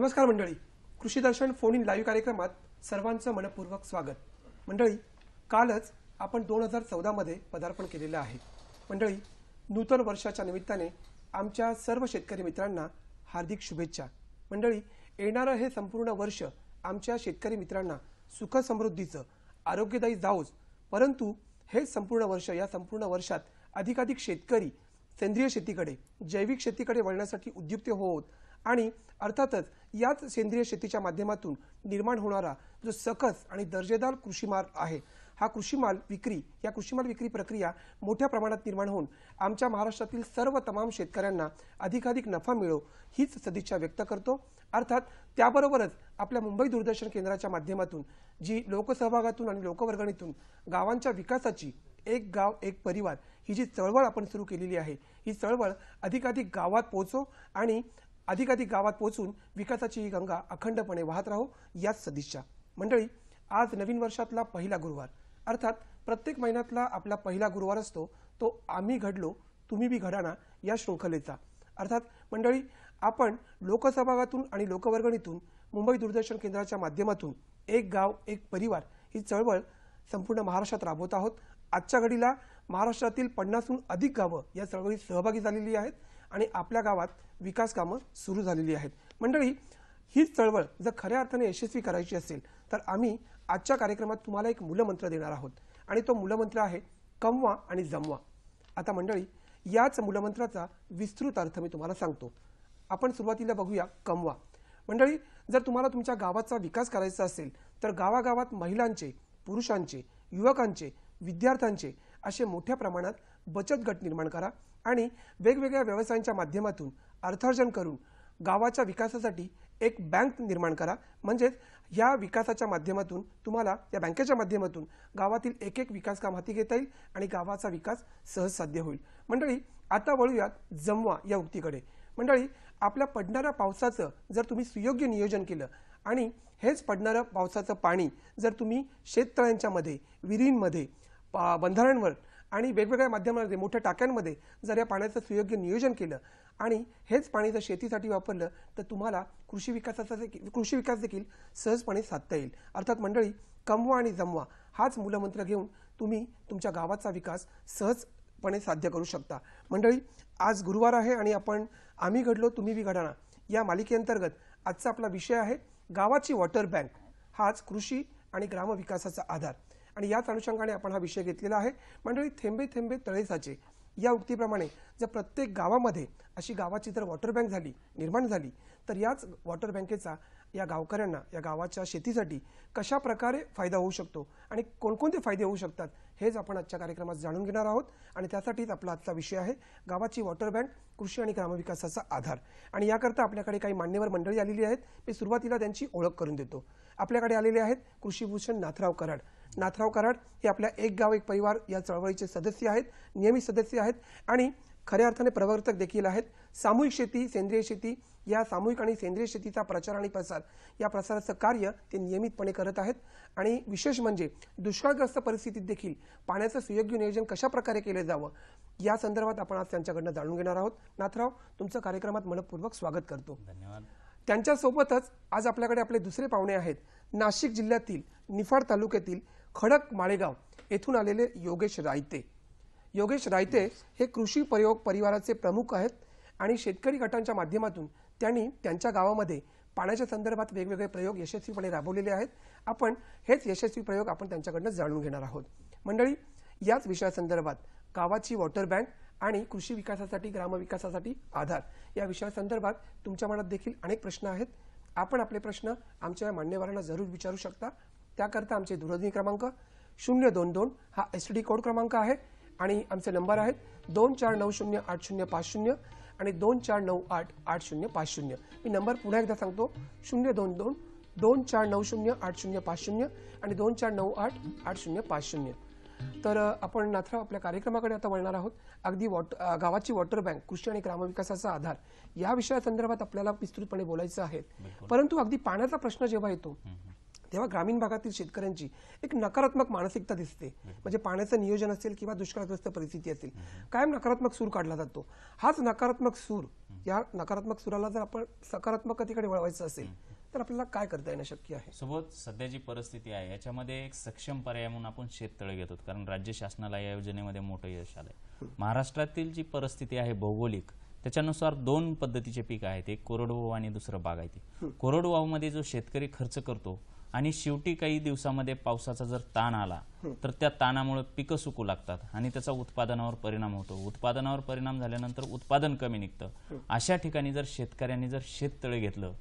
नमस्कार मंडळी कृषी दर्शन फोन इन लाईव्ह कार्यक्रमात सर्वांचं मनपूर्वक स्वागत मंडळी कालच आपण दोन हजार चौदामध्ये पदार्पण केलेलं आहे मंडळी नूतन वर्षाच्या निमित्ताने आमच्या सर्व शेतकरी मित्रांना हार्दिक शुभेच्छा मंडळी येणारं हे संपूर्ण वर्ष आमच्या शेतकरी मित्रांना सुख समृद्धीचं आरोग्यदायी जाऊच परंतु हे संपूर्ण वर्ष या संपूर्ण वर्षात अधिकाधिक शेतकरी सेंद्रिय शेतीकडे जैविक शेतीकडे वळण्यासाठी उद्युक्त होत आणि अर्थातच याच सेंद्रिय शेतीच्या माध्यमातून निर्माण होणारा जो सकस आणि दर्जेदार कृषीमाल आहे हा कृषीमाल विक्री या कृषीमाल विक्री प्रक्रिया मोठ्या प्रमाणात निर्माण होऊन आमच्या महाराष्ट्रातील सर्व तमाम शेतकऱ्यांना अधिकाधिक नफा मिळो हीच सदिच्छा व्यक्त करतो अर्थात त्याबरोबरच आपल्या मुंबई दूरदर्शन केंद्राच्या माध्यमातून जी लोकसहभागातून आणि लोकवर्गणीतून गावांच्या विकासाची एक गाव एक परिवार ही जी चळवळ आपण सुरू केलेली आहे ही चळवळ अधिकाधिक गावात पोहोचो आणि अधिकाधिक गावात पोहोचून विकासाची ही गंगा अखंडपणे वाहत राहो याच सदिच्छा मंडळी आज नवीन वर्षातला पहिला गुरुवार अर्थात प्रत्येक महिन्यातला आपला पहिला गुरुवार असतो तो आम्ही घडलो तुम्ही बी घडाना या शृंखलेचा अर्थात मंडळी आपण लोकसहभागातून आणि लोकवर्गणीतून मुंबई दूरदर्शन केंद्राच्या माध्यमातून एक गाव एक परिवार ही चळवळ संपूर्ण महाराष्ट्रात राबवत आहोत आजच्या घडीला महाराष्ट्रातील पन्नासहून अधिक गावं या चळवळीत सहभागी झालेली आहेत आणि आपल्या गावात विकास कामं सुरू झालेली आहेत मंडळी ही चळवळ जर खऱ्या अर्थाने यशस्वी करायची असेल तर आम्ही आजच्या कार्यक्रमात तुम्हाला एक मूलमंत्र देणार आहोत आणि तो मूलमंत्र आहे कमवा आणि जमवा आता मंडळी याच मूलमंत्राचा विस्तृत अर्थ मी तुम्हाला सांगतो आपण सुरुवातीला बघूया कमवा मंडळी जर तुम्हाला तुमच्या गावाचा विकास करायचा असेल तर गावागावात महिलांचे पुरुषांचे युवकांचे विद्यार्थ्यांचे असे मोठ्या प्रमाणात बचत गट निर्माण करा आणि वेगवेगळ्या व्यवसायांच्या माध्यमातून अर्थार्जन करून गावाच्या विकासासाठी एक बँक निर्माण करा म्हणजेच या विकासाच्या माध्यमातून तुम्हाला या बँकेच्या माध्यमातून गावातील एक एक विकास काम हाती घेता येईल आणि गावाचा विकास सहज साध्य होईल मंडळी आता वळूयात जमवा या उक्तीकडे मंडळी आपल्या पडणाऱ्या पावसाचं जर तुम्ही सुयोग्य नियोजन केलं आणि हेच पडणारं पावसाचं पाणी जर तुम्ही शेततळ्यांच्यामध्ये विहिरींमध्ये पा बंधाऱ्यांवर आणि वेगवेगळ्या माध्यमांमध्ये मोठ्या टाक्यांमध्ये जर या पाण्याचं सुयोग्य नियोजन केलं आणि हेच पाणी जर शेतीसाठी वापरलं तर तुम्हाला कृषी विकासाचा देखील कृषी विकास देखील सहजपणे साधता येईल अर्थात मंडळी कमवा आणि जमवा हाच मूलमंत्र घेऊन तुम्ही तुमच्या गावाचा विकास सहजपणे साध्य करू शकता मंडळी आज गुरुवार आहे आणि आपण आम्ही घडलो तुम्ही बी घडाना या मालिकेअंतर्गत आजचा आपला विषय आहे गावाची वॉटर बँक हाच कृषी आणि ग्रामविकासाचा आधार आणि याच अनुषंगाने आपण हा विषय घेतलेला आहे मंडळी थेंबे थेंबे तळेसाचे या उक्तीप्रमाणे जर प्रत्येक गावामध्ये अशी गावाची जर वॉटर बँक झाली निर्माण झाली तर याच वॉटर बँकेचा या गावकऱ्यांना या गावाच्या शेतीसाठी कशा प्रकारे फायदा होऊ शकतो आणि कोणकोणते फायदे होऊ शकतात हेच आपण आजच्या कार्यक्रमात जाणून घेणार आहोत आणि त्यासाठीच आपला आजचा विषय आहे गावाची वॉटर बँक कृषी आणि ग्रामविकासाचा आधार आणि याकरता आपल्याकडे काही मान्यवर मंडळी आलेली आहेत मी सुरुवातीला त्यांची ओळख करून देतो आपल्याकडे आलेले आहेत कृषीभूषण नाथराव कराड नाथराव कराड हे आपल्या एक गाव एक परिवार या चळवळीचे सदस्य आहेत नियमित सदस्य आहेत आणि खऱ्या अर्थाने प्रवर्तक देखील आहेत सामूहिक शेती सेंद्रिय शेती या सामूहिक आणि सेंद्रिय शेतीचा प्रचार आणि प्रसार या प्रसाराचं कार्य ते नियमितपणे करत आहेत आणि विशेष म्हणजे दुष्काळग्रस्त परिस्थितीत देखील पाण्याचं सुयोग्य नियोजन कशाप्रकारे केलं जावं या संदर्भात आपण आज त्यांच्याकडनं जाणून घेणार आहोत नाथराव तुमचं कार्यक्रमात मनपूर्वक स्वागत करतो धन्यवाद त्यांच्यासोबतच आज आपल्याकडे आपले दुसरे पाहुणे आहेत नाशिक जिल्ह्यातील निफाड तालुक्यातील खडक माळेगाव येथून आलेले योगेश रायते योगेश रायते हे कृषी प्रयोग परिवाराचे प्रमुख आहेत आणि शेतकरी गटांच्या माध्यमातून त्यांनी त्यांच्या गावामध्ये पाण्याच्या संदर्भात वेगवेगळे प्रयोग यशस्वीपणे राबवलेले आहेत आपण हेच यशस्वी प्रयोग आपण त्यांच्याकडनं जाणून घेणार आहोत मंडळी याच विषयासंदर्भात गावाची वॉटर बँक आणि कृषी विकासासाठी ग्रामविकासासाठी आधार या विषयासंदर्भात तुमच्या मनात देखील अनेक प्रश्न आहेत आपण आपले प्रश्न आमच्या मान्यवरांना जरूर विचारू शकता त्याकरता आमचे दूरध्वनी क्रमांक शून्य दोन दोन हा एस टी डी कोड क्रमांक आहे आणि आमचे नंबर आहेत दोन चार नऊ शून्य आठ शून्य पाच शून्य आणि दोन चार नऊ आठ आठ शून्य पाच शून्य मी नंबर पुन्हा एकदा सांगतो शून्य दोन दोन दोन चार नऊ शून्य आठ शून्य पाच शून्य आणि दोन चार नऊ आठ आठ शून्य पाच शून्य तर आपण नाथराव आपल्या कार्यक्रमाकडे आता वळणार आहोत अगदी वॉटर गावाची वॉटर बँक कृषी आणि ग्रामविकासाचा आधार या विषयासंदर्भात आपल्याला विस्तृतपणे बोलायचं आहे परंतु अगदी पाण्याचा प्रश्न जेव्हा येतो तेव्हा ग्रामीण भागातील शेतकऱ्यांची एक नकारात्मक मानसिकता दिसते म्हणजे पाण्याचं नियोजन असेल किंवा दुष्काळग्रस्त परिस्थिती असेल कायम नकारात्मक सूर काढला जातो हाच नकारात्मक सूर या नकारात्मक सुराला जर आपण सकारात्मकतेकडे वळवायचं असेल तर आपल्याला काय करता येणं शक्य आहे सोबत सध्या जी परिस्थिती आहे याच्यामध्ये एक सक्षम पर्याय म्हणून आपण शेततळे घेतो कारण राज्य शासनाला या योजनेमध्ये मोठं यश आलंय महाराष्ट्रातील जी परिस्थिती आहे भौगोलिक त्याच्यानुसार दोन पद्धतीचे पीक आहेत एक कोरडवाहू आणि दुसरं बागायती मध्ये जो शेतकरी खर्च करतो आणि शेवटी काही दिवसामध्ये पावसाचा जर ताण आला तर त्या ताणामुळे पिकं सुकू लागतात आणि त्याचा उत्पादनावर परिणाम होतो उत्पादनावर परिणाम झाल्यानंतर उत्पादन कमी निघतं अशा ठिकाणी जर शेतकऱ्यांनी जर शेततळे घेतलं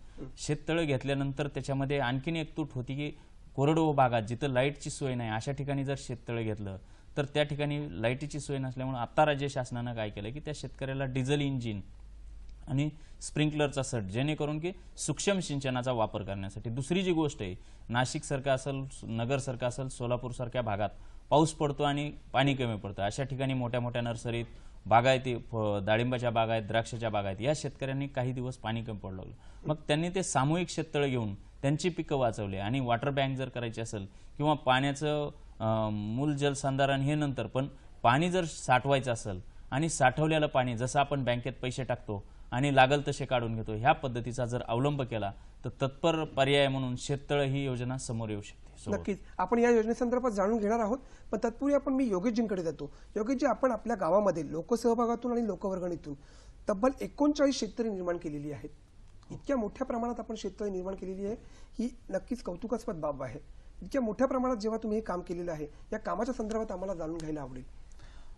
शेततळे घेतल्यानंतर त्याच्यामध्ये आणखीन एक तूट होती की कोरडवो भागात जिथं लाईटची सोय नाही अशा ठिकाणी जर शेततळे घेतलं तर त्या ठिकाणी लाईटीची सोय नसल्यामुळे आता राज्य शासनानं काय केलं की त्या शेतकऱ्याला डिझेल इंजिन आणि स्प्रिंकलरचा सट जेणेकरून की सूक्ष्म सिंचनाचा वापर करण्यासाठी दुसरी जी गोष्ट आहे नाशिकसारखं असेल नगरसारखं असेल सोलापूरसारख्या भागात पाऊस पडतो आणि पाणी कमी पडतं अशा ठिकाणी मोठ्या मोठ्या नर्सरीत बागायती डाळिंबाच्या बागा आहेत द्राक्षाच्या बागा आहेत या शेतकऱ्यांनी काही दिवस पाणी कमी पडलं मग त्यांनी ते सामूहिक शेततळं घेऊन त्यांची पिकं वाचवली आणि वॉटर बँक जर करायची असेल किंवा पाण्याचं मूल जलसंधारण हे नंतर पण पाणी जर साठवायचं असेल आणि साठवलेलं पाणी जसं आपण बँकेत पैसे टाकतो आणि लागल तसे काढून घेतो ह्या पद्धतीचा जर अवलंब केला तर तत्पर पर्याय म्हणून शेततळ ही योजना समोर येऊ शकते नक्कीच आपण या योजनेसंदर्भात जाणून घेणार आहोत पण तत्पूर्वी आपण मी योगेशजींकडे जातो योगेशजी आपण आपल्या गावामध्ये लोकसहभागातून आणि लोकवर्गणीतून तब्बल एकोणचाळीस शेतकरी निर्माण केलेली आहेत इतक्या मोठ्या प्रमाणात आपण शेततळी निर्माण केलेली आहे ही नक्कीच कौतुकास्पद बाब आहे इतक्या मोठ्या प्रमाणात जेव्हा तुम्ही हे काम केलेलं आहे या कामाच्या संदर्भात आम्हाला जाणून घ्यायला आवडेल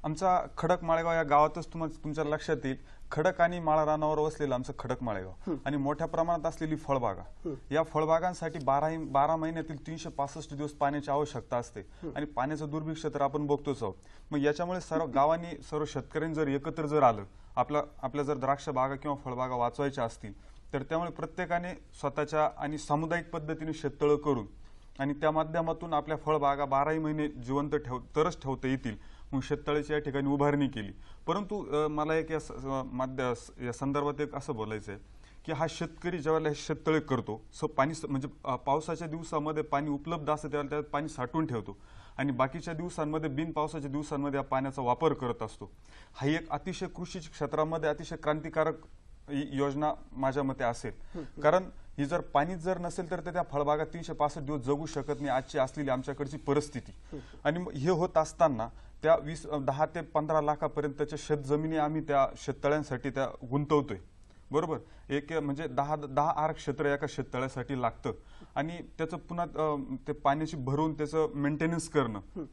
आमचा खडक माळेगाव या गावातच तुमच्या लक्षात येईल खडक आणि माळरानावर वसलेलं आमचं खडक माळेगाव आणि मोठ्या प्रमाणात असलेली फळबागा या फळबागांसाठी बारा बारा महिन्यातील तीनशे पासष्ट दिवस पाण्याची आवश्यकता असते आणि पाण्याचं दुर्भिक्ष तर आपण बघतोच आहोत मग याच्यामुळे सर्व गावांनी सर्व शेतकऱ्यांनी जर एकत्र जर आलं आपला आपल्या जर द्राक्ष बागा किंवा फळबागा वाचवायच्या असतील तर त्यामुळे प्रत्येकाने स्वतःच्या आणि सामुदायिक पद्धतीने शेततळं करून आणि त्या माध्यमातून आपल्या फळबागा बाराही महिने जिवंत ठेव तरच ठेवता येतील शेततळेच्या या ठिकाणी उभारणी केली परंतु मला एक या मध्य या संदर्भात एक असं बोलायचं आहे की हा शेतकरी ज्यावेळेला शेततळे करतो सो पाणी म्हणजे पावसाच्या दिवसामध्ये पाणी उपलब्ध असतं त्यावेळेला त्यात पाणी साठवून ठेवतो आणि बाकीच्या दिवसांमध्ये बिन पावसाच्या दिवसांमध्ये या पाण्याचा वापर करत असतो हा एक अतिशय कृषी क्षेत्रामध्ये अतिशय क्रांतिकारक योजना माझ्या मते असेल कारण ही जर पाणी जर नसेल तर त्या फळबागात तीनशे पासष्ट दिवस जगू शकत नाही आजची असलेली आमच्याकडची परिस्थिती आणि हे होत असताना त्या वीस दहा ते पंधरा लाखापर्यंतच्या शेतजमिनी आम्ही त्या शेततळ्यांसाठी त्या गुंतवतोय बरोबर एक म्हणजे दहा दहा आर क्षेत्र एका शेततळ्यासाठी लागतं आणि त्याचं पुन्हा ते पाण्याशी भरून त्याचं मेंटेनन्स करणं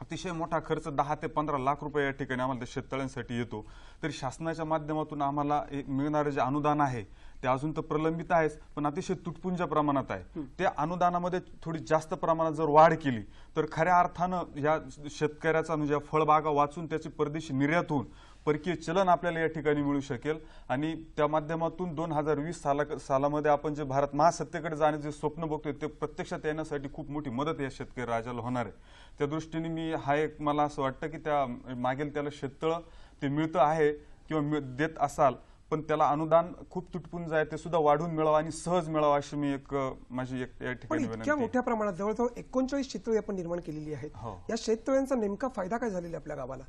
अतिशय मोठा खर्च दहा ते पंधरा लाख रुपये या ठिकाणी आम्हाला त्या शेततळ्यांसाठी येतो तर शासनाच्या माध्यमातून आम्हाला मिळणारं जे अनुदान आहे ते अजून तर प्रलंबित आहेच पण अतिशय तुटपुंजा प्रमाणात आहे त्या अनुदानामध्ये थोडी जास्त प्रमाणात जर वाढ केली तर खऱ्या अर्थानं या शेतकऱ्याचा म्हणजे फळबागा वाचून त्याची परदेशी निर्यात होऊन परकीय चलन आपल्याला या ठिकाणी मिळू शकेल आणि त्या माध्यमातून दोन हजार वीस साला सालामध्ये आपण जे भारत महासत्तेकडे जाण्याचे स्वप्न बघतोय ते प्रत्यक्षात येण्यासाठी खूप मोठी मदत या शेतकरी राजाला होणार आहे त्या दृष्टीने मी हा एक मला असं वाटतं की त्या मागील त्याला शेततळं ते मिळतं आहे किंवा देत असाल पण त्याला अनुदान खूप तुटपून जाय ते सुद्धा वाढून मिळावं आणि सहज मिळावं अशी मी एक माझी एक या ठिकाणी इतक्या मोठ्या प्रमाणात जवळजवळ एकोणचाळीस शेततळी आपण निर्माण केलेली आहेत हो. या शेततळ्यांचा नेमका फायदा काय झालेला आपल्या गावाला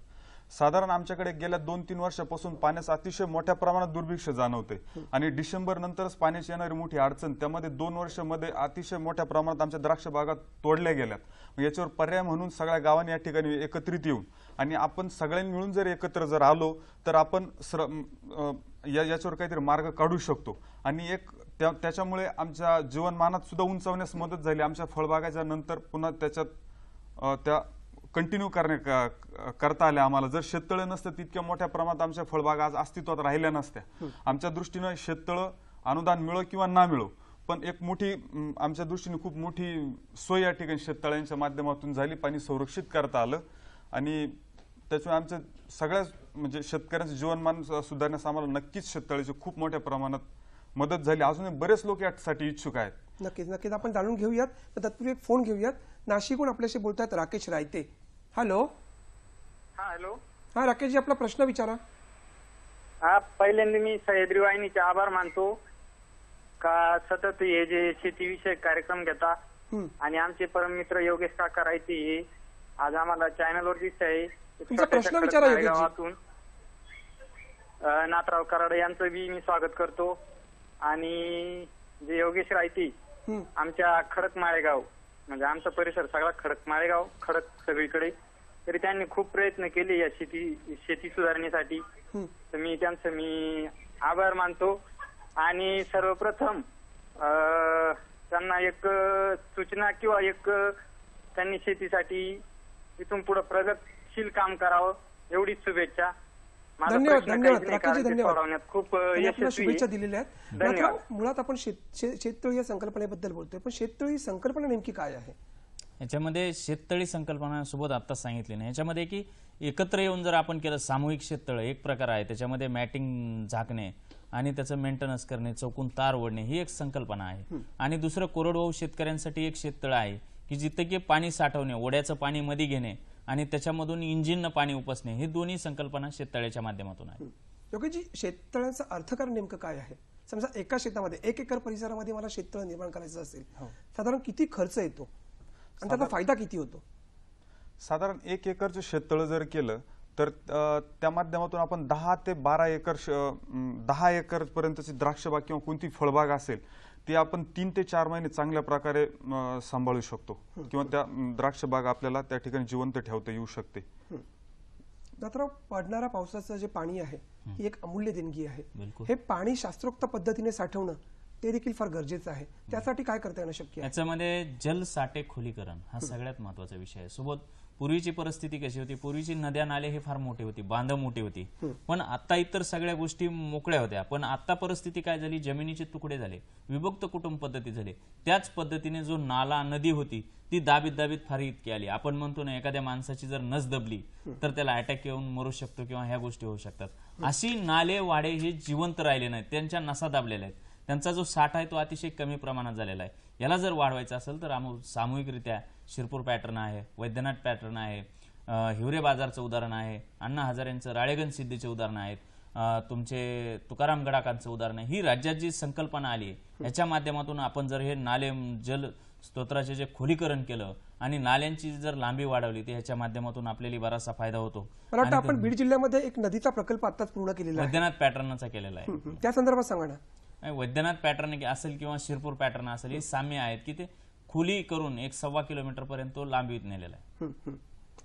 साधारण आमच्याकडे गेल्या दोन तीन वर्षापासून पाण्यास अतिशय मोठ्या प्रमाणात दुर्भिक्ष जाणवते आणि डिसेंबर नंतरच पाण्याची येणारी मोठी अडचण त्यामध्ये दोन मध्ये अतिशय मोठ्या प्रमाणात आमच्या द्राक्ष बागात तोडल्या गेल्यात याच्यावर पर्याय म्हणून सगळ्या गावांनी या ठिकाणी एकत्रित येऊन आणि आपण सगळ्यांनी मिळून जर एकत्र जर आलो तर आपण या याच्यावर काहीतरी मार्ग काढू शकतो आणि एक त्याच्यामुळे आमच्या जीवनमानात सुद्धा उंचावण्यास मदत झाली आमच्या फळबागाच्या नंतर पुन्हा त्याच्यात त्या कंटिन्यू करण्या करता आल्या आम्हाला जर शेततळं नसतं तितक्या मोठ्या प्रमाणात आमच्या फळबागा आज अस्तित्वात राहिल्या नसत्या आमच्या दृष्टीनं शेततळं अनुदान मिळो किंवा ना मिळो पण एक मोठी आमच्या दृष्टीने खूप मोठी सोय या ठिकाणी शेततळ्यांच्या माध्यमातून झाली पाणी संरक्षित करता आलं आणि त्याच्यामुळे आमच्या सगळ्याच म्हणजे शेतकऱ्यांचं जीवनमान सुधारण्यास आम्हाला नक्कीच शेततळ्याची खूप मोठ्या प्रमाणात मदत झाली अजूनही बरेच लोक यासाठी इच्छुक आहेत नक्कीच नक्कीच आपण जाणून घेऊयात तर तत्पूर्वी एक फोन घेऊयात नाशिकहून आपल्याशी बोलतात राकेश रायते हॅलो हा हॅलो हा राकेशजी आपला प्रश्न विचारा हा पहिल्यांदा मी सह्याद्री वाहिनीचे आभार मानतो का सतत हे जे शेतीविषयक कार्यक्रम घेता आणि आमचे परममित्र योगेश काका राहते आज आम्हाला चॅनलवर दिसत आहे प्रश्न विचारा योगेश नाथराव कराड यांचं बी मी स्वागत करतो आणि जे योगेश रायती आमच्या खडक माळेगाव म्हणजे आमचा परिसर सगळा खडक माळेगाव खडक सगळीकडे तरी त्यांनी खूप प्रयत्न केले या शेती शेती सुधारण्यासाठी तर मी त्यांचं मी आभार मानतो आणि सर्वप्रथम त्यांना एक सूचना किंवा एक त्यांनी शेतीसाठी इथून पुढे प्रगतशील काम करावं एवढीच शुभेच्छा धन्यवाद धन्यवाद धन्यवाद शुभेच्छा दिलेल्या आहेत मुळात आपण शेततळी या संकल्पनेबद्दल बोलतोय पण शेततळी संकल्पना नेमकी काय आहे याच्यामध्ये शेततळी संकल्पनासोबत आता सांगितली नाही याच्यामध्ये की एकत्र येऊन जर आपण केलं सामूहिक शेततळ एक प्रकार आहे त्याच्यामध्ये मॅटिंग झाकणे आणि त्याचं मेंटेनन्स करणे चौकून तार ओढणे ही एक संकल्पना आहे आणि दुसरं कोरडवाहू शेतकऱ्यांसाठी एक शेततळ आहे की जिथे की पाणी साठवणे ओढ्याचं पाणी मध्ये घेणे आणि त्याच्यामधून इंजिननं पाणी उपसणे ही दोन्ही संकल्पना शेततळ्याच्या माध्यमातून आहे योगेशजी शेततळ्याचं अर्थकार नेमकं काय आहे समजा एका शेतामध्ये एक एकर परिसरामध्ये मला शेततळ निर्माण करायचं असेल हो. साधारण किती खर्च येतो आणि त्याचा फायदा किती होतो साधारण एक एकरचं शेततळ जर केलं तर त्या माध्यमातून आपण दहा ते बारा एकर दहा एकर पर्यंतची द्राक्षबाग किंवा कोणती फळबाग असेल ते आपण तीन ते चार महिने चांगल्या प्रकारे सांभाळू शकतो किंवा त्या द्राक्ष बाग आपल्याला त्या ठिकाणी जिवंत ठेवता येऊ शकते मात्र पडणारा पावसाचं जे पाणी आहे ही एक अमूल्य देणगी आहे हे पाणी शास्त्रोक्त पद्धतीने साठवणं ते देखील फार गरजेचं आहे त्यासाठी काय करता येणं शक्य याच्यामध्ये जलसाठे खोलीकरण हा सगळ्यात महत्वाचा विषय आहे सोबत पूर्वीची परिस्थिती कशी होती पूर्वीची नद्या नाले हे फार मोठे होते बांध मोठे होते पण आता इतर सगळ्या गोष्टी मोकळ्या होत्या पण आता परिस्थिती काय झाली जमिनीचे तुकडे झाले विभक्त कुटुंब पद्धती झाली त्याच पद्धतीने जो नाला नदी होती ती दाबीत दाबीत फार इतकी आली आपण म्हणतो ना एखाद्या माणसाची जर नस दबली तर त्याला अटॅक येऊन मरू शकतो किंवा ह्या गोष्टी होऊ शकतात अशी नाले वाडे हे जिवंत राहिले नाहीत त्यांच्या नसा दाबलेल्या आहेत त्यांचा जो साठा आहे तो अतिशय कमी प्रमाणात झालेला आहे याला जर वाढवायचा असेल तर सामूहिकरित्या शिरपूर पॅटर्न आहे वैद्यनाथ पॅटर्न आहे हिवरे बाजारचं उदाहरण आहे अण्णा हजारेंचं राळेगंज सिद्धीचे उदाहरण आहेत तुमचे तुकाराम गडाकांचं उदाहरण आहे ही राज्यात जी संकल्पना आली याच्या माध्यमातून आपण जर हे नाले जल स्तोत्राचे जे खोलीकरण केलं आणि नाल्यांची जर लांबी वाढवली तर ह्याच्या माध्यमातून आपल्याला बराचसा फायदा होतो आपण बीड जिल्ह्यामध्ये एक नदीचा प्रकल्प आताच पूर्ण केलेला वैद्यनाथ पॅटर्नचा केलेला आहे त्या संदर्भात सांगा ना वैद्यनाथ पॅटर्न असेल किंवा शिरपूर पॅटर्न असेल हे साम्य आहेत की ते खुली करून एक सव्वा किलोमीटर पर्यंत लांबीत नेलेला आहे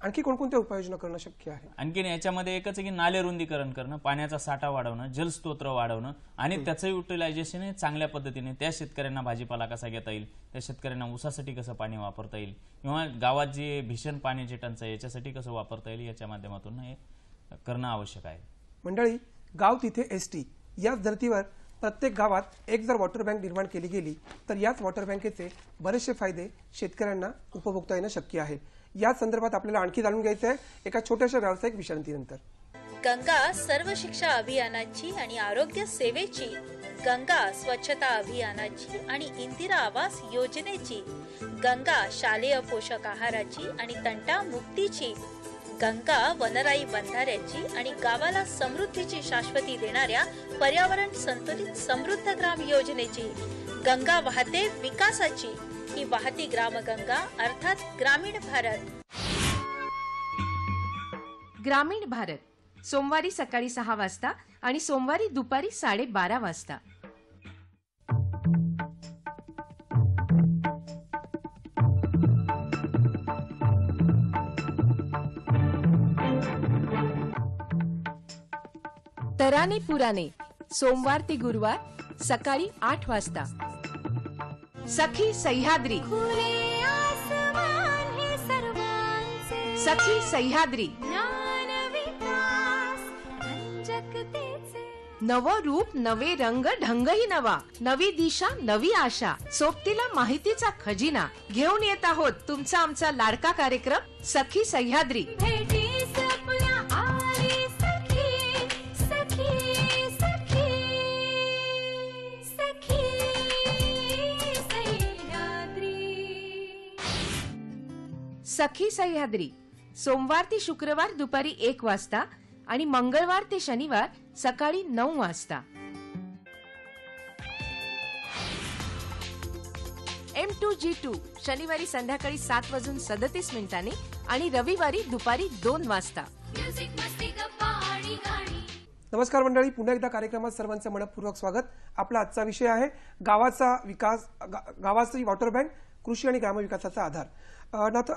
आणखी कोणकोणत्या उपाययोजना करणं शक्य आहे आणखीन याच्यामध्ये एकच आहे की नाले रुंदीकरण करणं पाण्याचा साठा वाढवणं जलस्तोत्र वाढवणं आणि त्याचं युटिलायझेशन हे चांगल्या पद्धतीने त्या शेतकऱ्यांना भाजीपाला कसा घेता येईल त्या शेतकऱ्यांना ऊसासाठी कसं पाणी वापरता येईल किंवा गावात जे भीषण पाण्याची टंचाई याच्यासाठी कसं वापरता येईल याच्या माध्यमातून हे करणं आवश्यक आहे मंडळी गाव तिथे एस टी याच धर्तीवर प्रत्येक गावात एक जर वॉटर बँक निर्माण केली गेली तर याच वॉटर बँकेचे बरेचसे फायदे शेतकऱ्यांना उपभोगता येणं शक्य आहे या संदर्भात आपल्याला आणखी जाणून घ्यायचं आहे एका छोट्याशा व्यावसायिक विश्रांतीनंतर गंगा सर्व शिक्षा अभियानाची आणि आरोग्य सेवेची गंगा स्वच्छता अभियानाची आणि इंदिरा आवास योजनेची गंगा शालेय पोषक आहाराची आणि तंटा मुक्तीची गंगा वनराई बंधाऱ्याची आणि गावाला समृद्धीची शाश्वती देणाऱ्या पर्यावरण संतुलित समृद्ध ग्राम योजनेची गंगा वाहते विकासाची ही वाहती गंगा अर्थात ग्रामीण भारत ग्रामीण भारत सोमवारी सकाळी सहा वाजता आणि सोमवारी दुपारी साडेबारा वाजता कराने पुराने सोमवार ते गुरुवार सकाळी आठ वाजता सखी सह्याद्री सखी सह्याद्री नव रूप नवे रंग ढंगही नवा नवी दिशा नवी आशा सोबतीला माहितीचा खजिना घेऊन येत आहोत तुमचा आमचा लाडका कार्यक्रम सखी सह्याद्री सखी सह्याद्री सोमवार ते शुक्रवार दुपारी एक वाजता आणि मंगळवार ते शनिवार सकाळी नऊ वाजता एम टू जी टू शनिवारी संध्याकाळी सात वाजून सदतीस मिनिटांनी आणि रविवारी दुपारी दोन वाजता नमस्कार मंडळी पुन्हा एकदा कार्यक्रमात सर्वांचं मनपूर्वक स्वागत आपला आजचा विषय आहे गावाचा विकास गा, वॉटर बँक कृषी आणि ग्रामविकासाचा आधार नाथ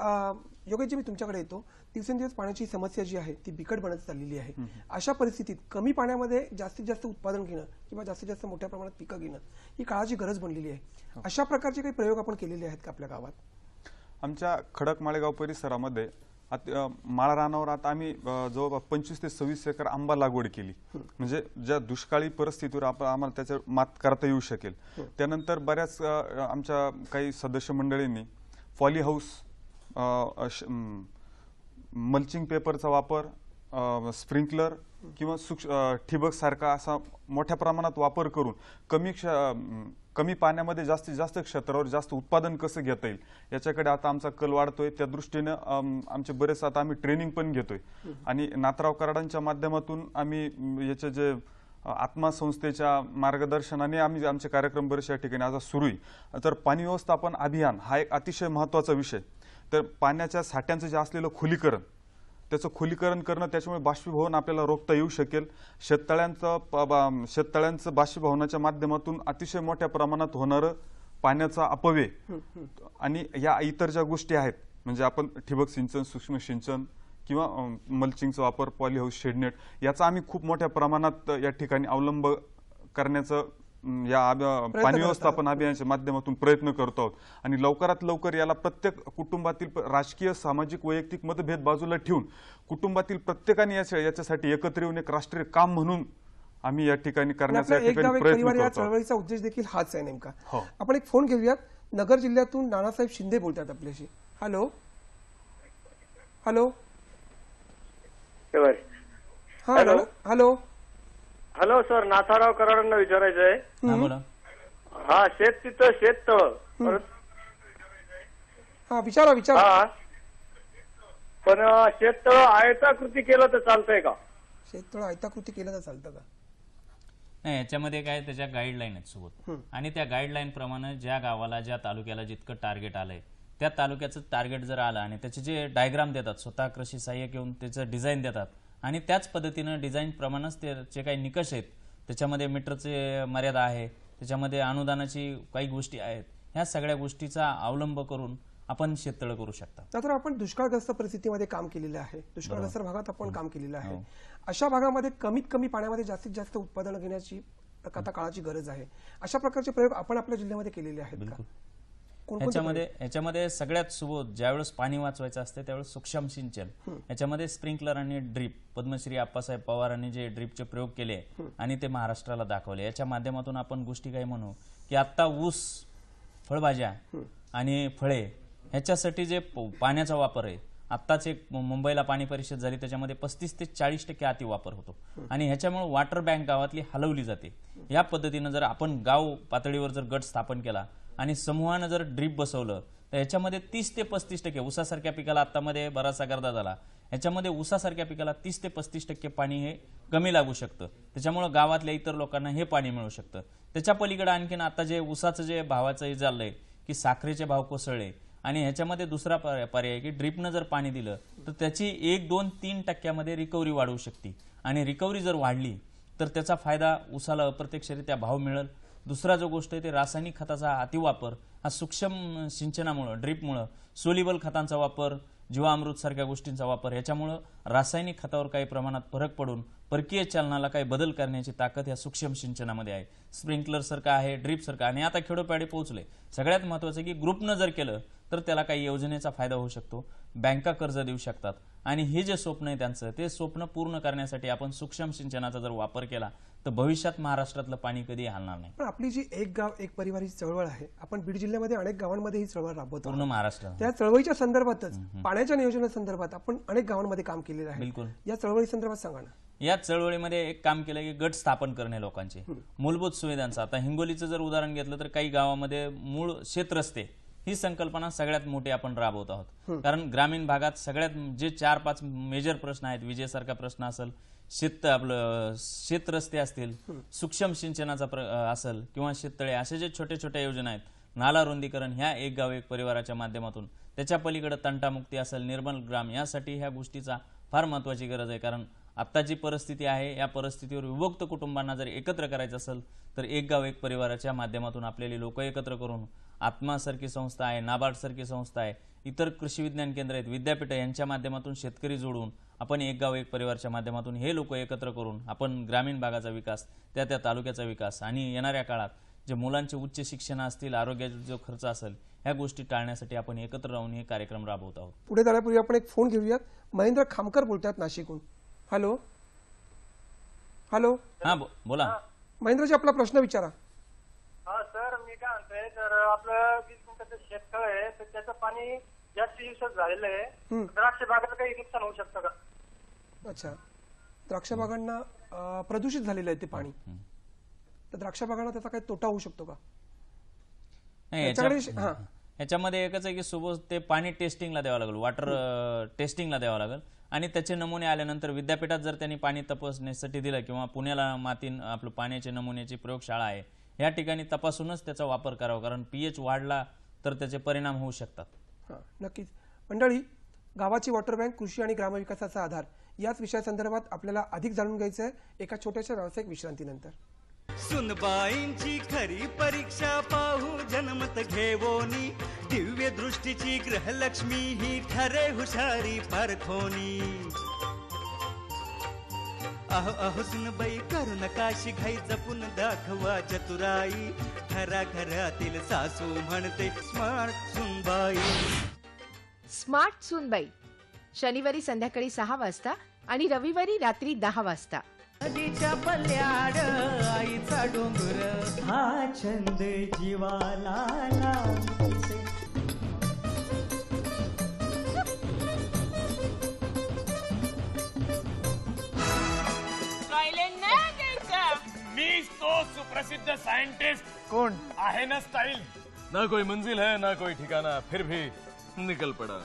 योगेशजी मी तुमच्याकडे येतो दिवसेंदिवस पाण्याची समस्या जी आहे ती बिकट बनत चाललेली आहे अशा परिस्थितीत कमी पाण्यामध्ये जास्तीत जास्त उत्पादन घेणं किंवा जास्तीत जास्त मोठ्या प्रमाणात पिकं घेणं ही काळाची गरज बनलेली आहे हो. अशा प्रकारचे काही प्रयोग आपण केलेले आहेत का आपल्या गावात आमच्या खडक माळेगाव परिसरामध्ये माळा रानावर आता आम्ही जवळपास पंचवीस ते सव्वीस एकर आंबा लागवड केली म्हणजे ज्या दुष्काळी परिस्थितीवर आपण आम्हाला त्याच्यावर मात करता येऊ शकेल त्यानंतर बऱ्याच आमच्या काही सदस्य मंडळींनी फॉली हाऊस मल्चिंग पेपरचा वापर स्प्रिंकलर किंवा ठिबक सारखा असा मोठ्या प्रमाणात वापर करून कमी क्ष कमी पाण्यामध्ये जास्तीत जास्त क्षेत्रावर जास्त उत्पादन कसं घेता येईल याच्याकडे आता आमचा कल वाढतोय त्या दृष्टीनं आमचे बरेच आता आम्ही ट्रेनिंग पण घेतोय आणि नातराव कराडांच्या माध्यमातून आम्ही याचे जे आत्मा संस्थेच्या मार्गदर्शनाने आम्ही आमचे कार्यक्रम या ठिकाणी आता सुरू आहे तर पाणी व्यवस्थापन अभियान हा एक अतिशय महत्त्वाचा विषय तर पाण्याच्या साठ्यांचं जे असलेलं खुलीकरण त्याचं खुलीकरण करणं त्याच्यामुळे बाष्पीभवन आपल्याला रोखता येऊ शकेल शेततळ्यांचं शेततळ्यांचं बाष्पीभवनाच्या माध्यमातून अतिशय मोठ्या प्रमाणात होणारं पाण्याचा अपव्यय आणि या इतर ज्या गोष्टी आहेत म्हणजे आपण ठिबक सिंचन सूक्ष्म सिंचन किंवा मल्चिंगचा वापर पॉलीहाऊस शेडनेट याचा आम्ही खूप मोठ्या प्रमाणात या ठिकाणी अवलंब करण्याचं या पाणी व्यवस्थापन अभियानाच्या माध्यमातून प्रयत्न करतो आहोत आणि लवकरात लवकर याला प्रत्येक कुटुंबातील राजकीय सामाजिक वैयक्तिक मतभेद बाजूला ठेवून कुटुंबातील प्रत्येकाने याच्यासाठी एकत्र येऊन एक राष्ट्रीय काम म्हणून आम्ही या ठिकाणी करण्याचा चळवळीचा उद्देश देखील हाच आहे नेमका हो. आपण एक फोन घेऊयात नगर जिल्ह्यातून नानासाहेब शिंदे बोलतात आपल्याशी hello hello hello hello hello sir Natharao कराडांना विचारायचंय आहे हा शेत तिथं शेत तळ हा विचारा विचारा हा पण शेत तळ आयताकृती केलं तर चालतंय का शेततळ आयताकृती केलं तर चालतं का नाही याच्यामध्ये काय त्याच्या गाईडलाईन आहेत सोबत आणि त्या गाईडलाईन प्रमाणे ज्या गावाला ज्या तालुक्याला जितकं टार्गेट आलंय त्या तालुक्याचं टार्गेट जर आलं आणि त्याचे जे डायग्राम देतात स्वतः कृषी सहाय्य येऊन त्याचं डिझाईन देतात आणि त्याच पद्धतीनं डिझाईनप्रमाणेच त्याचे काही निकष आहेत त्याच्यामध्ये मीटरचे मर्यादा आहे त्याच्यामध्ये अनुदानाची काही गोष्टी आहेत ह्या सगळ्या गोष्टीचा अवलंब करून आपण शेततळ करू शकता तर आपण दुष्काळग्रस्त परिस्थितीमध्ये काम केलेलं आहे दुष्काळग्रस्त भागात आपण काम केलेलं आहे हो. अशा भागामध्ये कमीत कमी पाण्यामध्ये जास्तीत जास्त उत्पादन घेण्याची काळाची गरज आहे अशा प्रकारचे प्रयोग आपण आपल्या जिल्ह्यामध्ये केलेले आहेत का याच्यामध्ये याच्यामध्ये सगळ्यात सुबोध ज्यावेळेस पाणी वाचवायचं असते त्यावेळेस सूक्ष्म सिंचन याच्यामध्ये स्प्रिंकलर आणि ड्रीप पद्मश्री आप्पासाहेब पवारांनी जे ड्रीपचे प्रयोग केले आणि ते महाराष्ट्राला दाखवले याच्या माध्यमातून आपण गोष्टी काय म्हणू की आता ऊस फळभाज्या आणि फळे ह्याच्यासाठी जे पाण्याचा वापर आहे आत्ताच एक मुंबईला पाणी परिषद झाली त्याच्यामध्ये पस्तीस ते चाळीस टक्के अति वापर होतो आणि ह्याच्यामुळे वॉटर बँक गावातली हलवली जाते या पद्धतीनं जर आपण गाव पातळीवर जर गट स्थापन केला आणि समूहानं जर ड्रीप बसवलं तर याच्यामध्ये तीस ते पस्तीस टक्के उसासारख्या पिकाला आत्तामध्ये बराचसा गर्दा झाला याच्यामध्ये ऊसासारख्या पिकाला तीस ते पस्तीस टक्के पाणी हे कमी लागू शकतं त्याच्यामुळं गावातल्या इतर लोकांना हे पाणी मिळू शकतं त्याच्या पलीकडे आणखीन आता जे उसाचं जे भावाचं हे झालं की साखरेचे भाव कोसळले आणि ह्याच्यामध्ये दुसरा पर्याय आहे की ड्रीपनं जर पाणी दिलं तर त्याची एक दोन तीन टक्क्यामध्ये रिकव्हरी वाढवू शकते आणि रिकव्हरी जर वाढली तर त्याचा फायदा उसाला अप्रत्यक्षरित्या भाव मिळेल दुसरा जो गोष्ट आहे ते रासायनिक खताचा अतिवापर हा सूक्ष्म सिंचनामुळं ड्रीपमुळं सोलिबल खतांचा वापर जीवामृत सारख्या गोष्टींचा वापर याच्यामुळं रासायनिक खतावर काही प्रमाणात फरक पडून परकीय चालनाला काही बदल करण्याची ताकद या सूक्ष्म सिंचनामध्ये आहे स्प्रिंकलर सारखं आहे ड्रीप सारखं आणि आता खेडोपाडी पोहोचले सगळ्यात महत्वाचं की ग्रुपनं जर केलं तर त्याला काही योजनेचा फायदा होऊ शकतो बँका कर्ज देऊ शकतात आणि हे जे स्वप्न आहे त्यांचं ते स्वप्न पूर्ण करण्यासाठी आपण सूक्ष्म सिंचनाचा जर वापर केला तर भविष्यात महाराष्ट्रातलं पाणी कधी हालणार नाही पण आपली जी एक गाव एक परिवार ही चळवळ आहे आपण बीड जिल्ह्यामध्ये अनेक गावांमध्ये ही चळवळ राबवतो पूर्ण महाराष्ट्र त्या चळवळीच्या संदर्भातच पाण्याच्या नियोजना संदर्भात आपण अनेक गावांमध्ये काम केलेलं आहे बिलकुल या चळवळी संदर्भात सांगा या चळवळीमध्ये एक काम केलं की गट स्थापन करणे लोकांचे मूलभूत सुविधांचं आता हिंगोलीचं जर उदाहरण घेतलं तर काही गावामध्ये मूळ शेत रस्ते ही संकल्पना सगळ्यात मोठी आपण राबवत आहोत कारण ग्रामीण भागात सगळ्यात जे चार पाच मेजर प्रश्न आहेत विजेसारखा प्रश्न असेल शेत आपलं शेत रस्ते असतील सूक्ष्म सिंचनाचा असेल किंवा शेततळे असे जे छोटे छोट्या योजना आहेत नाला रुंदीकरण ह्या एक गाव एक परिवाराच्या माध्यमातून त्याच्या पलीकडे तंटामुक्ती असेल निर्मल ग्राम यासाठी ह्या गोष्टीचा फार महत्वाची गरज आहे कारण आत्ता जी परिस्थिती आहे या परिस्थितीवर विभक्त कुटुंबांना जर एकत्र करायचं असेल तर एक गाव एक परिवाराच्या माध्यमातून आपल्याला लोक एकत्र करून आत्मासारखी संस्था आहे नाबार्डसारखी संस्था आहे इतर कृषी विज्ञान केंद्र आहेत विद्यापीठ यांच्या माध्यमातून शेतकरी जोडून आपण एक गाव एक परिवारच्या माध्यमातून हे लोक एकत्र करून आपण ग्रामीण भागाचा विकास त्या त्या तालुक्याचा विकास आणि येणाऱ्या काळात जे मुलांचे उच्च शिक्षण असतील आरोग्याचा जो खर्च असेल ह्या गोष्टी टाळण्यासाठी आपण एकत्र राहून हे कार्यक्रम राबवत आहोत पुढे जाण्यापूर्वी आपण एक फोन घेऊयात महेंद्र खामकर बोलतात नाशिकहून हॅलो हॅलो हा बोला बोला महेंद्रजी आपला प्रश्न विचारा हा सर मी काय म्हणतोय तर आपलं वीस मिनिटाचं शेतकळ आहे तर त्याचं पाणी जास्त दिवसात झालेलं आहे द्राक्ष बागाला काही नुकसान होऊ शकतं का अच्छा द्राक्ष बागांना प्रदूषित झालेलं आहे ते पाणी तर द्राक्ष बागांना त्याचा काही तोटा होऊ शकतो का नाही याच्यामध्ये एकच आहे की सुबोध ते पाणी टेस्टिंगला द्यावं लागेल वॉटर टेस्टिंगला द्यावं लागेल आणि त्याचे नमुने आल्यानंतर विद्यापीठात जर त्यांनी पाणी तपासण्यासाठी दिलं किंवा पुण्याला मातीन आपलं पाण्याचे नमुन्याची प्रयोगशाळा आहे ह्या ठिकाणी तपासूनच त्याचा वापर करावा कारण पी वाढला तर त्याचे परिणाम होऊ शकतात नक्कीच मंडळी गावाची वॉटर बँक कृषी आणि ग्रामविकासाचा आधार याच विषयासंदर्भात आपल्याला अधिक जाणून घ्यायचं आहे एका छोट्याशा व्यावसायिक विश्रांतीनंतर सुनबाईंची खरी परीक्षा पाहू जनमत घेवोनी दिव्य दृष्टीची ग्रहलक्ष्मी ही ठरे हुशारी परखोनी अहो अहो सुनबाई करू नका शिघाई जपून दाखवा चतुराई खरा घरातील सासू म्हणते स्मार्ट सुनबाई स्मार्ट सुनबाई शनिवारी संध्याकाळी सहा वाजता आणि रविवारी रात्री दहा वाजता नदीच्या पल्याड आईचा डोंगर हा छंद जीवाला लावणीचे मीच तो सुप्रसिद्ध साइंटिस्ट कौन आहे ना स्टाइल ना कोई मंजिल है ना कोई ठिकाना फिर भी निकल पड़ा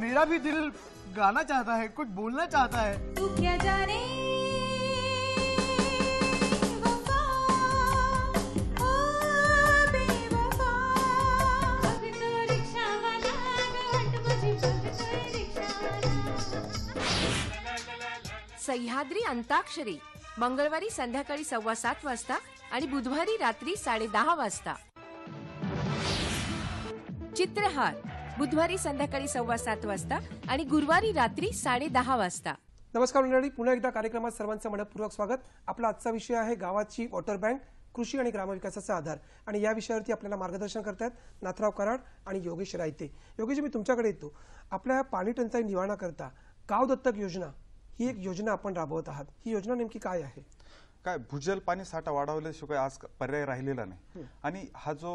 मेरा भी दिल गाना चाहता है कुछ बोलना चाहता है तू क्या जाने सह्याद्री अंताक्षरी मंगळवारी संध्याकाळी सव्वा सात वाजता आणि बुधवारी रात्री साडे दहा वाजता चित्रहार बुधवारी संध्याकाळी सव्वा सात वाजता आणि गुरुवारी रात्री साडे दहा वाजता नमस्कार मंडळी पुन्हा एकदा कार्यक्रमात सर्वांचं मनपूर्वक स्वागत आपला आजचा विषय आहे गावाची वॉटर बँक कृषी आणि ग्रामविकासाचा आधार आणि या विषयावरती आपल्याला मार्गदर्शन करतात नाथराव कराड आणि योगेश रायते योगेश मी तुमच्याकडे येतो आपल्या पाणी टंचाई निवारणाकरता गाव दत्तक योजना ही एक योजना आपण राबवत आहात ही योजना नेमकी काय आहे काय भूजल पाणी साठा वाढवल्याशिवाय आज पर्याय राहिलेला नाही आणि हा जो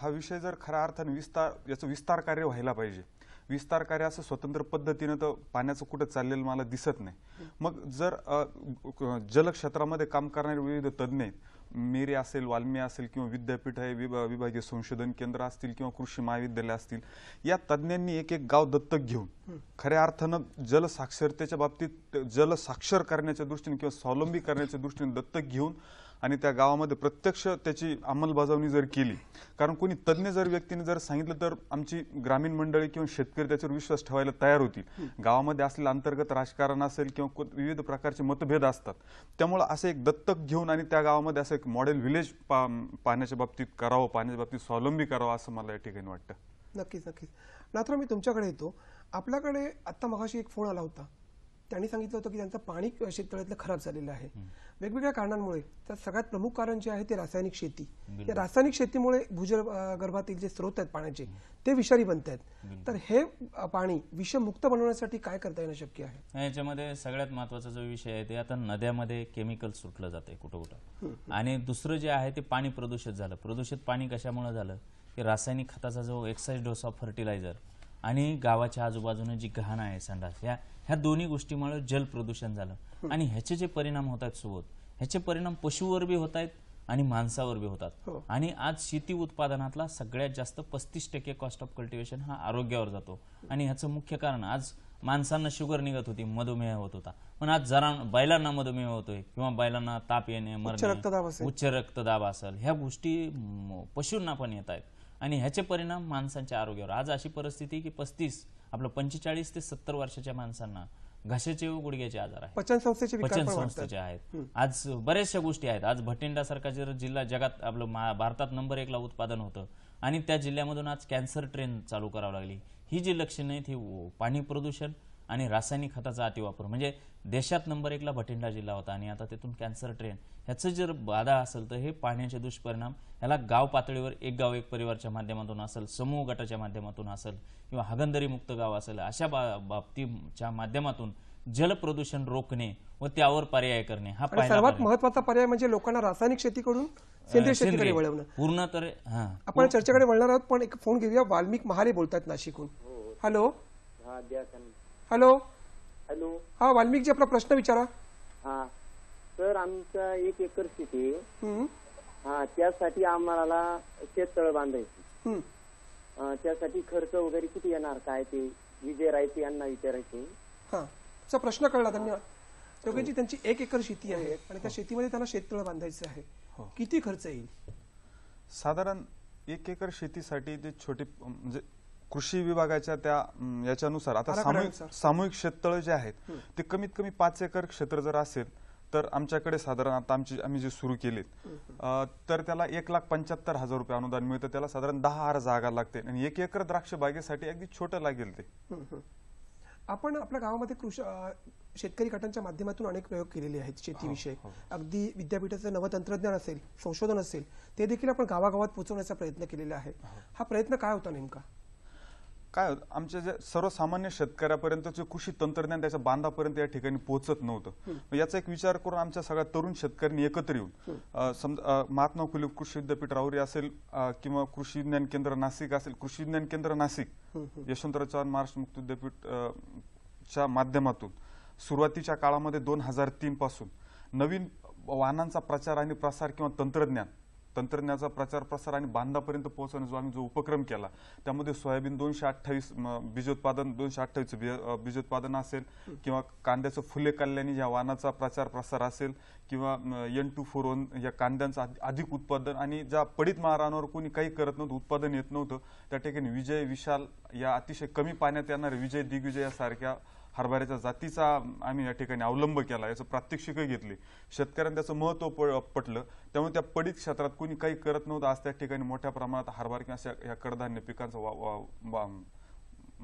हा विषय जर खऱ्या अर्थाने विस्तार याचं विस्तार कार्य व्हायला पाहिजे विस्तार कार्य असं स्वतंत्र पद्धतीनं तर पाण्याचं कुठं चाललेलं मला दिसत नाही मग जर जलक्षेत्रामध्ये काम करणारे विविध तज्ज्ञ आहेत मेरे असेल वाल्मी असेल किंवा विद्यापीठ आहे विभा विभागीय संशोधन केंद्र असतील किंवा कृषी महाविद्यालय असतील या तज्ज्ञांनी एक एक गाव दत्तक घेऊन खऱ्या अर्थानं जलसाक्षरतेच्या बाबतीत जलसाक्षर करण्याच्या दृष्टीने किंवा स्वावलंबी करण्याच्या दृष्टीने दत्तक घेऊन आणि त्या गावामध्ये प्रत्यक्ष त्याची अंमलबजावणी जर केली कारण कोणी तज्ज्ञ जर व्यक्तीने जर सांगितलं तर आमची ग्रामीण मंडळी किंवा शेतकरी त्याच्यावर विश्वास ठेवायला तयार होतील गावामध्ये असलेलं अंतर्गत राजकारण असेल किंवा विविध प्रकारचे मतभेद असतात त्यामुळे असं एक दत्तक घेऊन आणि त्या गावामध्ये असं एक मॉडेल व्हिलेज पाण्याच्या बाबतीत करावं पाण्याच्या बाबतीत स्वावलंबी करावं असं मला या ठिकाणी वाटतं नक्कीच नक्कीच मात्र मी तुमच्याकडे येतो आपल्याकडे आत्ता मगाशी एक फोन आला होता त्यांनी सांगितलं होतं की त्यांचं पाणी शेततळ्यातलं खराब झालेलं आहे वेगवेगळ्या कारणांमुळे तर सगळ्यात प्रमुख कारण जे आहे ते रासायनिक शेती या रासायनिक शेतीमुळे भूजल गर्भातील जे स्रोत आहेत पाण्याचे ते विषारी बनत आहेत तर हे पाणी विषमुक्त बनवण्यासाठी काय करता येणं शक्य आहे याच्यामध्ये सगळ्यात महत्वाचा जो विषय आहे ते आता नद्यामध्ये केमिकल सुटलं जाते कुठं कुठं आणि दुसरं जे आहे ते पाणी प्रदूषित झालं प्रदूषित पाणी कशामुळे झालं की रासायनिक खताचा जो एक्साईज डोस ऑफ फर्टिलायझर आणि गावाच्या आजूबाजूने जी घाण आहे संडास या ह्या दोन्ही गोष्टीमुळे जल प्रदूषण झालं आणि ह्याचे जे परिणाम होत आहेत सोबत ह्याचे परिणाम पशुवर बी होत आहेत आणि माणसावर बी होतात हो. आणि आज शेती उत्पादनातला सगळ्यात जास्त पस्तीस टक्के कॉस्ट ऑफ कल्टिवेशन हा आरोग्यावर जातो आणि ह्याचं मुख्य कारण आज माणसांना शुगर निघत होती मधुमेह होत होता पण आज जरा बैलांना मधुमेह होतोय किंवा बैलांना ताप येणे रक्तदाब उच्च रक्तदाब असेल ह्या गोष्टी पशूंना पण येत आहेत आणि ह्याचे परिणाम माणसांच्या आरोग्यावर आज अशी परिस्थिती की पस्तीस आपलं पंचेचाळीस ते सत्तर वर्षाच्या माणसांना घशाचे व गुडघ्याचे आजार आहेत पचन संस्थेचे पचन संस्थेचे आहेत आज बऱ्याचशा गोष्टी आहेत आज भटिंडा सारखा जर जिल्हा जगात आपलं भारतात नंबर एकला उत्पादन होतं आणि त्या जिल्ह्यामधून आज कॅन्सर ट्रेन चालू करावी लागली ही जी लक्षणे आहेत ही पाणी प्रदूषण आणि रासायनिक खताचा अतिवापर म्हणजे देशात नंबर एकला भटिंडा जिल्हा होता आणि आता तिथून कॅन्सर ट्रेन ह्याचं जर बाधा असेल तर हे पाण्याचे दुष्परिणाम ह्याला गाव पातळीवर एक गाव एक परिवारच्या माध्यमातून असेल समूह गटाच्या माध्यमातून असेल किंवा मुक्त गाव असेल अशा बाबतीच्या माध्यमातून जल प्रदूषण रोखणे व त्यावर पर्याय करणे हा सर्वात महत्वाचा पर्याय म्हणजे लोकांना रासायनिक शेतीकडून सेंद्रिय शेतीकडे वळवणं पूर्ण तर आपण चर्चेकडे वळणार आहोत पण एक फोन घेऊया वाल्मिक महाले बोलतात नाशिकहून हो, हो. हॅलो हॅलो हॅलो हा वाल्मिकजी आपला प्रश्न विचारा हा सर आमचा एक एकर शेती आहे. हा त्यासाठी आम्हाला शेततळ बांधायचं त्यासाठी खर्च वगैरे किती येणार काय ते विजय रायते यांना विचारायचे हा प्रश्न कळला धन्यवाद दोघांची त्यांची एक एकर शेती हो. आहे आणि त्या हो. शेतीमध्ये त्यांना शेततळ बांधायचं आहे हो. किती खर्च येईल साधारण एक एकर शेतीसाठी जे छोटे म्हणजे कृषी विभागाच्या त्या याच्यानुसार आता सामूहिक सामूहिक क्षेत्र जे आहेत ते कमीत कमी पाच एकर क्षेत्र जर असेल तर आमच्याकडे साधारण आता आमची आम्ही जे सुरू केलेत तर त्याला एक लाख पंच्याहत्तर हजार रुपये अनुदान मिळतं त्याला साधारण दहा हजार जागा लागते आणि एक एकर द्राक्ष बागेसाठी अगदी छोट लागेल ते आपण आपल्या गावामध्ये कृषी शेतकरी गटांच्या माध्यमातून अनेक प्रयोग केलेले आहेत शेतीविषयी हो, हो. अगदी विद्यापीठाचं नवं तंत्रज्ञान असेल संशोधन असेल ते देखील आपण गावागावात पोहोचवण्याचा प्रयत्न केलेला आहे हो. हा प्रयत्न काय होता नेमका काय आमच्या ज्या सर्वसामान्य शेतकऱ्यापर्यंत जे कृषी तंत्रज्ञान त्याच्या बांधापर्यंत या ठिकाणी पोहोचत नव्हतं याचा एक विचार करून आमच्या सगळ्या तरुण शेतकऱ्यांनी एकत्र येऊन समजा महात्मा फुले कृषी विद्यापीठ राहुरी असेल किंवा कृषी विज्ञान केंद्र नाशिक असेल कृषी विज्ञान केंद्र नाशिक यशवंतराव चव्हाण महाराष्ट्र मुक्त विद्यापीठ च्या माध्यमातून सुरुवातीच्या काळामध्ये दोन हजार तीन पासून नवीन वाहनांचा प्रचार आणि प्रसार किंवा तंत्रज्ञान तंत्रज्ञानाचा प्रचार प्रसार आणि बांधापर्यंत पोहोचवण्याचा आम्ही जो उपक्रम केला त्यामध्ये सोयाबीन दोनशे अठ्ठावीस बीजोत्पादन दोनशे अठ्ठावीस बीजोत्पादन असेल किंवा कांद्याचं फुले कल्याणी या वाहनाचा प्रचार प्रसार असेल किंवा एन टू फोर वन या कांद्यांचं अधिक उत्पादन आणि ज्या पडीत महाराणावर कोणी काही करत नव्हतं उत्पादन येत नव्हतं त्या ठिकाणी विजय विशाल या अतिशय कमी पाण्यात येणारे विजय यासारख्या हरभऱ्याच्या जातीचा आम्ही या ठिकाणी अवलंब केला याचं प्रात्यक्षिक घेतली शेतकऱ्यांना त्याचं महत्व पटलं त्यामुळे त्या पडीत क्षेत्रात कोणी काही करत नव्हतं आज त्या ठिकाणी मोठ्या प्रमाणात हरभार किंवा या कडधान्य पिकांचा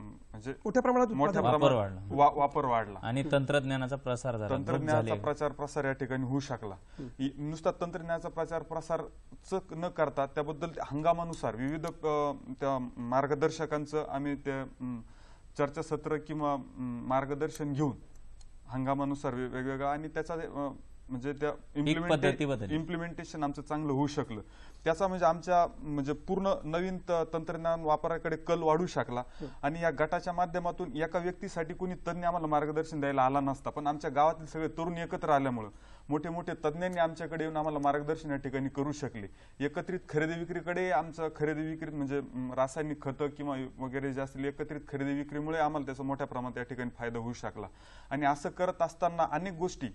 म्हणजे मोठ्या प्रमाणात मोठ्या प्रमाणात वापर वाढला आणि तंत्रज्ञानाचा प्रसार झाला तंत्रज्ञानाचा प्रचार प्रसार या ठिकाणी होऊ शकला नुसता तंत्रज्ञानाचा प्रचार प्रसार न करता त्याबद्दल हंगामानुसार विविध त्या मार्गदर्शकांचं आम्ही त्या चर्चासत्र किंवा मार्गदर्शन घेऊन हंगामानुसार वेगवेगळा आणि त्याचा म्हणजे त्या इम्प्लिमेंटेशन आमचं चांगलं होऊ शकलं त्याचा म्हणजे आमच्या म्हणजे पूर्ण नवीन तंत्रज्ञान वापराकडे कल वाढू शकला हो. आणि या गटाच्या माध्यमातून एका व्यक्तीसाठी कोणी तज्ज्ञ आम्हाला मार्गदर्शन द्यायला आला नसता पण आमच्या गावातील सगळे तरुण एकत्र आल्यामुळे मोठे मोठे तज्ज्ञांनी आमच्याकडे येऊन आम्हाला मार्गदर्शन या ठिकाणी करू शकले एकत्रित खरेदी विक्रीकडे आमचं खरेदी विक्री म्हणजे रासायनिक खतं किंवा वगैरे जे असतील एकत्रित खरेदी विक्रीमुळे आम्हाला त्याचा मोठ्या प्रमाणात या ठिकाणी फायदा होऊ शकला आणि असं करत असताना अनेक गोष्टी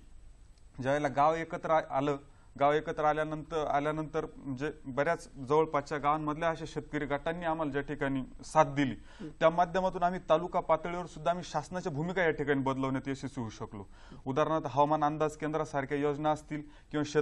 ज्यावेळेला गाव एकत्र आलं गाव एकत्र आल्यानंतर आल्यानंतर म्हणजे बऱ्याच जवळपासच्या गावांमधल्या अशा शेतकरी गटांनी आम्हाला ज्या ठिकाणी साथ दिली त्या माध्यमातून आम्ही तालुका पातळीवर सुद्धा आम्ही शासनाच्या भूमिका या ठिकाणी बदलवण्यात यशस्वी होऊ शकलो उदाहरणार्थ हवामान अंदाज केंद्रासारख्या योजना असतील किंवा